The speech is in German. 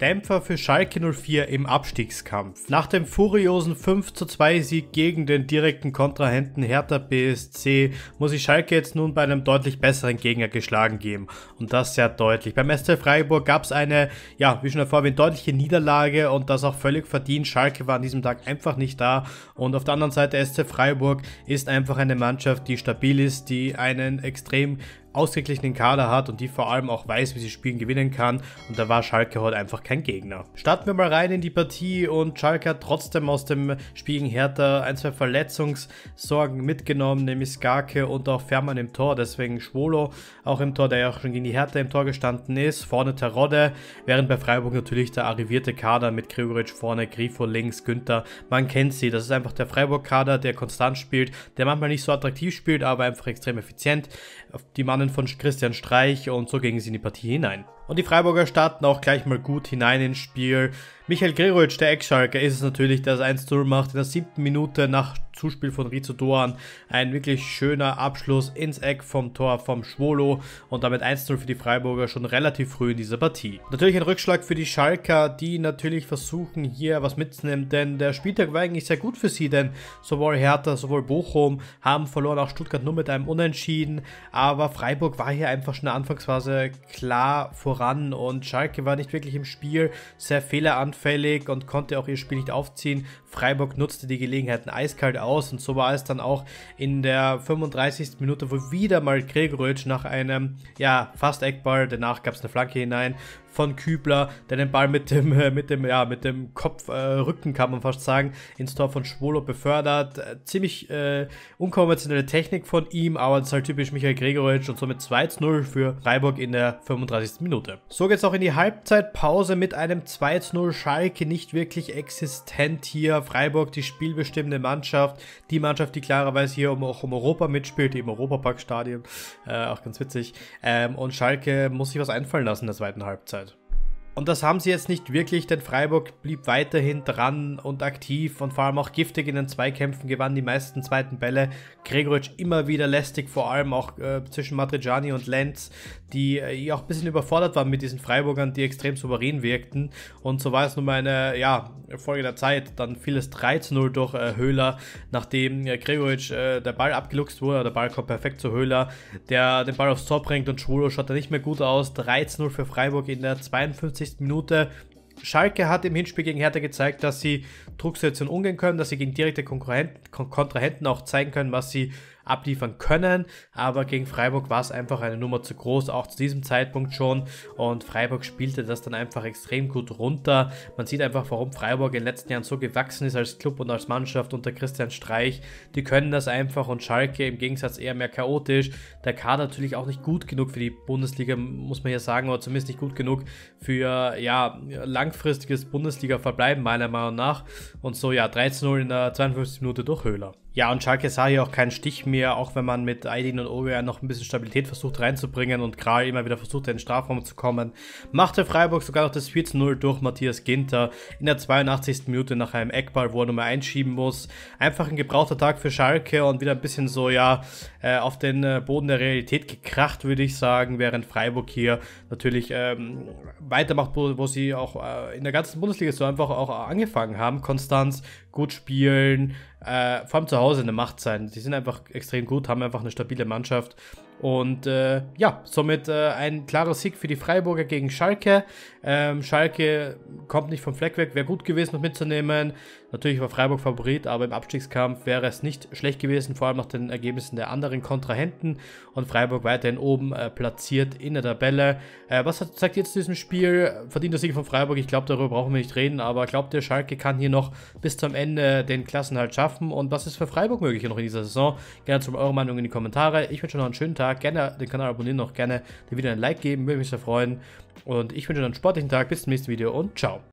Dämpfer für Schalke 04 im Abstiegskampf. Nach dem furiosen 5 zu 2 Sieg gegen den direkten Kontrahenten Hertha BSC muss sich Schalke jetzt nun bei einem deutlich besseren Gegner geschlagen geben. Und das sehr deutlich. Beim SC Freiburg gab es eine, ja, wie schon erwähnt, deutliche Niederlage und das auch völlig verdient. Schalke war an diesem Tag einfach nicht da. Und auf der anderen Seite SC Freiburg ist einfach eine Mannschaft, die stabil ist, die einen extrem ausgeglichenen Kader hat und die vor allem auch weiß, wie sie spielen, gewinnen kann. Und da war Schalke heute einfach kein Gegner. Starten wir mal rein in die Partie und Schalke hat trotzdem aus dem Spiel gegen Hertha ein, zwei Verletzungssorgen mitgenommen, nämlich Skarke und auch Fährmann im Tor. Deswegen Schwolo auch im Tor, der ja auch schon gegen die Hertha im Tor gestanden ist. Vorne Terodde, während bei Freiburg natürlich der arrivierte Kader mit Gregoritsch vorne, Grifo links, Günther. Man kennt sie. Das ist einfach der Freiburg-Kader, der konstant spielt, der manchmal nicht so attraktiv spielt, aber einfach extrem effizient. Die Mannen Anfangsstunde von Christian Streich und so gingen sie in die Partie hinein. Und die Freiburger starten auch gleich mal gut hinein ins Spiel. Michael Gregoritsch, der Eckschalker, ist es natürlich, der das 1 0 macht in der siebten Minute nach Zuspiel von Rizzo Doan. Ein wirklich schöner Abschluss ins Eck vom Tor vom Schwolo und damit 1-0 für die Freiburger schon relativ früh in dieser Partie. Natürlich ein Rückschlag für die Schalker, die natürlich versuchen hier was mitzunehmen, denn der Spieltag war eigentlich sehr gut für sie, denn sowohl Hertha, sowohl Bochum haben verloren, auch Stuttgart nur mit einem Unentschieden, aber Freiburg war hier einfach schon in der Anfangsphase klar vor voran und Schalke war nicht wirklich im Spiel, sehr fehleranfällig und konnte auch ihr Spiel nicht aufziehen. Freiburg nutzte die Gelegenheiten eiskalt aus und so war es dann auch in der 35. Minute, wo wieder mal Gregoritsch nach einem, ja, fast Eckball, danach gab es eine Flanke hinein, von Kübler, der den Ball mit dem, äh, mit dem, ja, mit dem Kopf, äh, Rücken kann man fast sagen, ins Tor von Schwolo befördert. Äh, ziemlich äh, unkonventionelle Technik von ihm, aber es ist halt typisch Michael Gregoritsch und somit 2 0 für Freiburg in der 35. Minute wurde. So es auch in die Halbzeitpause mit einem 2-0 Schalke nicht wirklich existent hier. Freiburg die spielbestimmende Mannschaft, die Mannschaft, die klarerweise hier auch um Europa mitspielt, im Europaparkstadion, äh, auch ganz witzig. Ähm, und Schalke muss sich was einfallen lassen in der zweiten Halbzeit. Und das haben sie jetzt nicht wirklich, denn Freiburg blieb weiterhin dran und aktiv und vor allem auch giftig in den Zweikämpfen, gewann die meisten zweiten Bälle. Gregoritsch immer wieder lästig, vor allem auch äh, zwischen Matriciani und Lenz, die äh, auch ein bisschen überfordert waren mit diesen Freiburgern, die extrem souverän wirkten. Und so war es nun mal eine ja, Folge der Zeit. Dann fiel es 3 zu 0 durch äh, Höhler, nachdem äh, Gregoritsch äh, der Ball abgeluchst wurde. Der Ball kommt perfekt zu Höhler, der den Ball aufs Tor bringt und Schwolo schaut da nicht mehr gut aus. 3 0 für Freiburg in der 52. 120. Minute. Schalke hat im Hinspiel gegen Hertha gezeigt, dass sie Drucksituationen umgehen können, dass sie gegen direkte Konkurrenten, Kontrahenten auch zeigen können, was sie abliefern können. Aber gegen Freiburg war es einfach eine Nummer zu groß, auch zu diesem Zeitpunkt schon. Und Freiburg spielte das dann einfach extrem gut runter. Man sieht einfach, warum Freiburg in den letzten Jahren so gewachsen ist als Club und als Mannschaft unter Christian Streich. Die können das einfach und Schalke im Gegensatz eher mehr chaotisch. Der Kader natürlich auch nicht gut genug für die Bundesliga, muss man ja sagen, oder zumindest nicht gut genug für ja, langfristiges Bundesliga-Verbleiben, meiner Meinung nach. Und so, ja, 13-0 in der 52. Minute durch Höhler. Ja, und Schalke sah hier auch keinen Stich mehr, auch wenn man mit Aydin und Oger noch ein bisschen Stabilität versucht reinzubringen und Kral immer wieder versucht, in den Strafraum zu kommen. Machte Freiburg sogar noch das 4-0 durch Matthias Ginter in der 82. Minute nach einem Eckball, wo er nochmal einschieben muss. Einfach ein gebrauchter Tag für Schalke und wieder ein bisschen so, ja, äh, auf den äh, Boden der Realität gekracht, würde ich sagen, während Freiburg hier natürlich ähm, weitermacht, wo, wo, sie auch äh, in der ganzen Bundesliga so einfach auch angefangen haben. Konstanz, gut spielen, äh, vor allem zu Hause eine Macht sein. Sie sind einfach extrem gut, haben einfach eine stabile Mannschaft und äh, ja, somit äh, ein klarer Sieg für die Freiburger gegen Schalke. Ähm, Schalke kommt nicht vom Fleck weg, wäre gut gewesen, noch mitzunehmen. Natürlich war Freiburg Favorit, aber im Abstiegskampf wäre es nicht schlecht gewesen, vor allem nach den Ergebnissen der anderen Kontrahenten. Und Freiburg weiterhin oben äh, platziert in der Tabelle. Äh, was hat, sagt ihr zu diesem Spiel? Verdienter Sieg von Freiburg, ich glaube, darüber brauchen wir nicht reden, aber glaubt ihr, Schalke kann hier noch bis zum Ende den Klassenhalt schaffen? Und was ist für Freiburg möglich noch in dieser Saison? Gerne zum eure Meinung in die Kommentare. Ich wünsche euch noch einen schönen Tag. Tag. Gerne den Kanal abonnieren, noch gerne dem Video ein Like geben, würde mich sehr freuen. Und ich wünsche euch einen sportlichen Tag, bis zum nächsten Video und ciao.